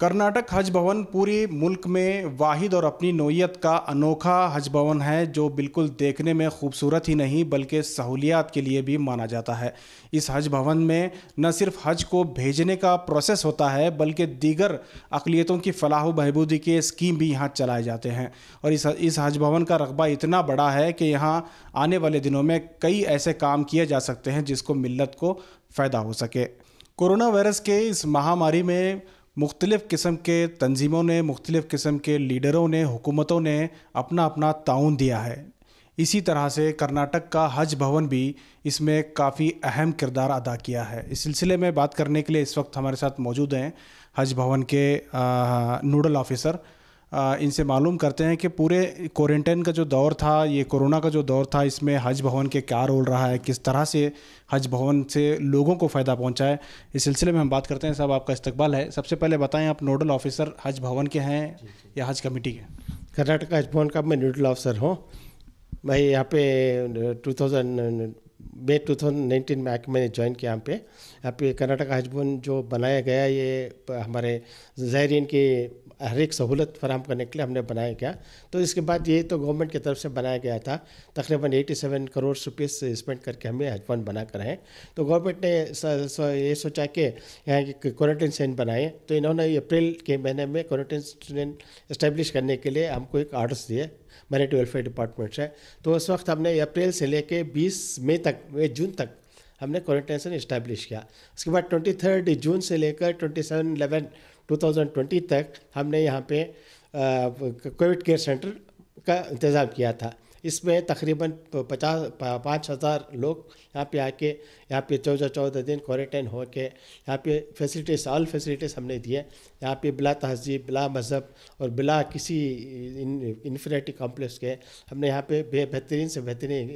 कर्नाटक हज भवन पूरे मुल्क में वाहिद और अपनी नोयत का अनोखा हज भवन है जो बिल्कुल देखने में खूबसूरत ही नहीं बल्कि सहूलियात के लिए भी माना जाता है इस हज भवन में न सिर्फ हज को भेजने का प्रोसेस होता है बल्कि दीगर अकलीतों की फलाह बहबूदी के स्कीम भी यहाँ चलाए जाते हैं और इस इस हज भवन का रकबा इतना बड़ा है कि यहाँ आने वाले दिनों में कई ऐसे काम किए जा सकते हैं जिसको मिलत को फ़ायदा हो सके कोरोना वायरस के इस महामारी में मुख्तलिफ़ किस्म के तंजीमों ने मुख्तलिफ़ किस्म के लीडरों ने हुकूमतों ने अपना अपना ताउन दिया है इसी तरह से कर्नाटक का हज भवन भी इसमें काफ़ी अहम किरदार अदा किया है इस सिलसिले में बात करने के लिए इस वक्त हमारे साथ मौजूद हैं हज भवन के नोडल ऑफ़िसर इनसे मालूम करते हैं कि पूरे क्वारंटाइन का जो दौर था ये कोरोना का जो दौर था इसमें हज भवन के क्या रोल रहा है किस तरह से हज भवन से लोगों को फ़ायदा पहुंचा है इस सिलसिले में हम बात करते हैं साहब आपका इस्तकबाल है सबसे पहले बताएं आप नोडल ऑफिसर हज भवन के हैं या हज कमेटी के कर्नाटक हज भवन का मैं नोडल ऑफिसर हूँ मैं यहाँ पे टू थाउजेंड मई टू थाउजेंड नाइनटीन में आके मैंने ज्वाइन किया यहाँ पे यहाँ पे कर्नाटक हज भवन जो बनाया गया ये हमारे जायरीन के हर एक सहूलत फराम करने के लिए हमने बनाया गया तो इसके बाद ये तो गवर्नमेंट की तरफ से बनाया गया था तकरीबन 87 करोड़ रुपीस स्पेंड करके हमें हज फंड बना कर हैं तो गवर्नमेंट ने ये सोचा कि यहाँ के क्वारंटीन सेंट बनाए तो इन्होंने अप्रैल के महीने में क्वारंटीन सेंट इस्टेब्लिश करने के लिए हमको एक आर्डर्स दिए मैरिट वेलफेयर डिपार्टमेंट से तो उस वक्त हमने अप्रैल से लेके बीस मई तक मई जून तक हमने क्वारंटाइन सेंटर इस्टेब्लिश किया उसके बाद ट्वेंटी थर्ड जून से लेकर ट्वेंटी सेवन इलेवन 2020 तक हमने यहाँ पे कोविड केयर सेंटर का इंतज़ाम किया था इसमें तकरीबन पचास पाँच हज़ार लोग यहाँ पे आके यहाँ पे चौदह चौदह दिन क्वारंटाइन होके यहाँ पे फैसिलिटीज़ ऑल फैसिलिटीज़ हमने दिए यहाँ पे बिला तहजीब बिला मज़हब और बिला किसी इन्फिनिटी कॉम्प्लेक्स के हमने यहाँ पे बेहतरीन से बेहतरीन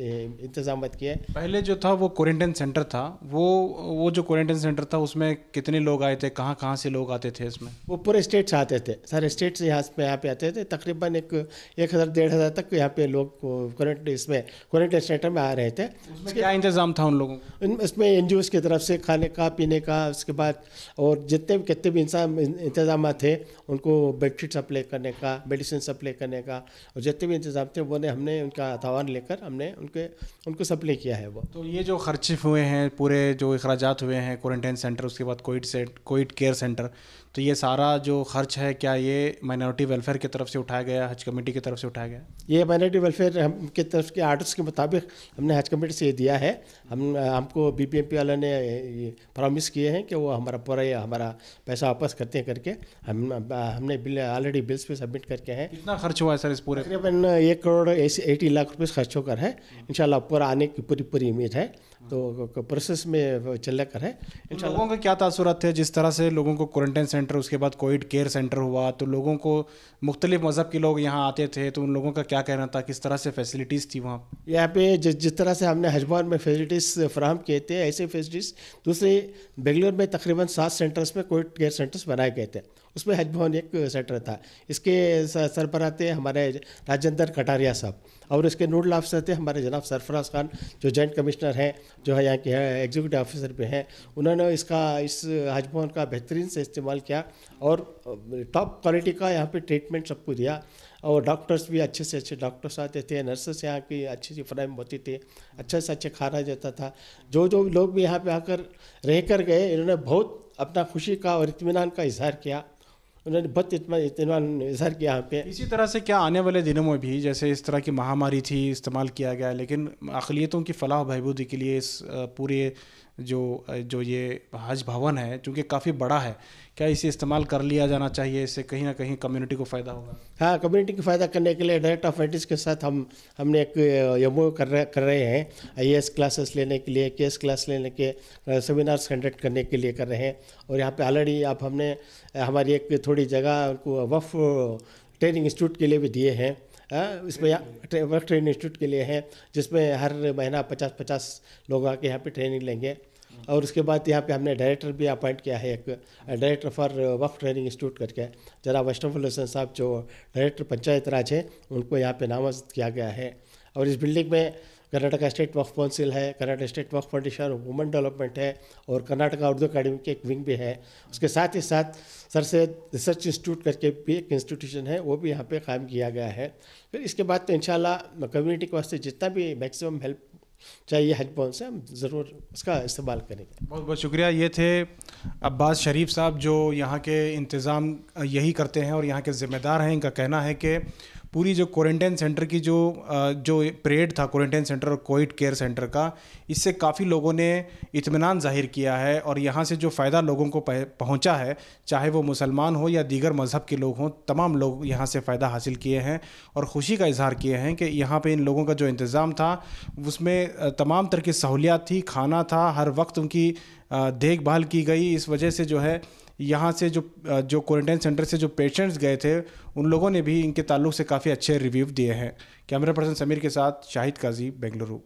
इंतजाम किए पहले जो था वो क्वारंटाइन सेंटर था वो वो जो क्वारंटाइन सेंटर था उसमें कितने लोग आए थे कहाँ कहाँ से लोग आते थे इसमें वो पूरे स्टेट से आते थे सारे स्टेट से यहाँ पे यहाँ पे आते थे तकरीबन एक एक हज़ार डेढ़ हज़ार तक यहाँ पे लोग को करंट इसमें क्वारंटाइन सेंटर में आ रहे थे उसमें क्या इंतजाम था उन लोगों इन, इसमें एन की तरफ से खाने का पीने का उसके बाद और जितने भी कितने भी इंसान इंतजाम थे उनको बेडशीट सप्लाई करने का मेडिसिन सप्लाई करने का और जितने भी इंतजाम थे वो ने हमने उनका हथावान लेकर हमने उनके उनको सप्लाई किया है वो तो ये जो खर्चे हुए हैं पूरे जो अखराज हुए हैं क्वारंटाइन सेंटर उसके बाद कोविड कोविड केयर सेंटर तो ये सारा जो खर्च है क्या ये माइनॉरिटी वेलफेयर की तरफ से उठाया गया हज कमेटी की तरफ से उठाया गया ये माइनॉरिटी वेलफेयर हम के तरफ के आर्डर्स के मुताबिक हमने हज कमेटी से ये दिया है हम हमको बी पी एम पी वाले ने प्रॉमिस किए हैं कि वो हमारा पूरा हमारा पैसा वापस करते हैं करके हम हमने बिल ऑलरेडी बिल्स पे सबमिट करके हैं कितना खर्च हुआ है सर इस पूरे तकरीबन एक करोड़ एटी लाख रुपये खर्च होकर है हाँ। इन पूरा आने की पूरी पूरी उम्मीद है तो प्रोसेस में चल कर है इन लोगों का क्या तसरत है जिस तरह से लोगों को क्वारंटाइन सेंटर उसके बाद कोविड केयर सेंटर हुआ तो लोगों को मुख्तलिफ मज़हब के लोग यहाँ आते थे तो उन लोगों का क्या कहना था किस तरह से फैसिलिटीज़ थी वहाँ यहाँ पे जिस जिस तरह से हमने हजमान में फैसिलिटीज़ फ्राहम किए थे ऐसे फैसिलिटीज़ दूसरे बेंगलोर में तकरीबन सात सेंटर्स में कोविड केयर सेंटर्स बनाए गए थे उसमें हज भवन एक सेंटर था इसके सरबरा थे हमारे राजेंद्र कटारिया साहब और इसके नोडल अफसर थे हमारे जनाब सरफराज खान जो जॉइंट कमिश्नर हैं जो है यहाँ के एग्जीक्यूटिव ऑफिसर भी हैं उन्होंने इसका इस हज भवन का बेहतरीन से इस्तेमाल किया और टॉप क्वालिटी का यहाँ पे ट्रीटमेंट सबको दिया और डॉक्टर्स भी अच्छे से अच्छे डॉक्टर्स आते थे नर्सेस यहाँ की अच्छी सी फ्राइम होती थी अच्छे से अच्छे खाना जाता था जो जो लोग भी यहाँ पे आकर रह कर गए इन्होंने बहुत अपना खुशी का और इतमान का इजहार किया उन्होंने बहुत इतना इतमान इजहार किया यहाँ पे इसी तरह से क्या आने वाले दिनों में भी जैसे इस तरह की महामारी थी इस्तेमाल किया गया लेकिन अखिलियतों की फलाह बहबूदी के लिए इस पूरे जो जो ये हज भवन है चूँकि काफ़ी बड़ा है क्या इसे इस्तेमाल कर लिया जाना चाहिए इससे कहीं ना कहीं कम्युनिटी को फ़ायदा होगा हाँ कम्युनिटी को फ़ायदा करने के लिए डायरेक्ट ऑफ एंट्रीज के साथ हम हमने एक यमो कर रहे कर रहे हैं आई क्लासेस लेने के लिए के क्लास लेने के सेमिनार्स कंडक्ट करने के लिए कर रहे हैं और यहाँ पे ऑलरेडी आप हमने हमारी एक थोड़ी थोड़ी जगह उनको वफ ट्रेनिंग इंस्टीट्यूट के लिए भी दिए हैं इसमें वर्क ट्रेनिंग इंस्टीट्यूट के लिए हैं जिसमें हर महीना पचास पचास लोग आके यहाँ पे ट्रेनिंग लेंगे और उसके बाद यहाँ पे हमने डायरेक्टर भी अपॉइंट किया है एक director for Waqf training institute करके जरा वैष्णव हसन साहब जो डायरेक्टर पंचायत राज हैं उनको यहाँ पे नामजद किया गया है और इस बिल्डिंग में कर्नाटका स्टेट वक्फ कौंसिल है कर्नाटका स्टेट वक्फ फाउंडेशन और वुमेन डेवलपमेंट है और कर्नाटका उर्दू अकेडमी की एक विंग भी है उसके साथ ही साथ सर से रिसर्च इंस्टीट्यूट करके भी एक इंस्टीट्यूशन है वो भी यहाँ पे कायम किया गया है फिर इसके बाद तो इन कम्युनिटी के वास्ते जितना भी मैक्सिमम हेल्प चाहिए हज पौन से हम ज़रूर उसका इस्तेमाल करेंगे बहुत बहुत शुक्रिया ये थे अब्बास शरीफ साहब जो यहाँ के इंतज़ाम यही करते हैं और यहाँ के ज़िम्मेदार हैं इनका कहना है कि पूरी जो क्वारंटाइन सेंटर की जो जो परेड था क्वारंटाइन सेंटर और कोविड केयर सेंटर का इससे काफ़ी लोगों ने इतमान जाहिर किया है और यहाँ से जो फ़ायदा लोगों को पहुँचा है चाहे वो मुसलमान हो या दीगर मज़हब के लोग हों तमाम लोग यहाँ से फ़ायदा हासिल किए हैं और ख़ुशी का इजहार किए हैं कि यहाँ पर इन लोगों का जो इंतज़ाम था उसमें तमाम तरह की सहूलियात थी खाना था हर वक्त उनकी देखभाल की गई इस वजह से जो है यहाँ से जो जो क्वारंटाइन सेंटर से जो पेशेंट्स गए थे उन लोगों ने भी इनके ताल्लुक से काफ़ी अच्छे रिव्यू दिए हैं कैमरा पर्सन समीर के साथ शाहिद काजी बेंगलुरु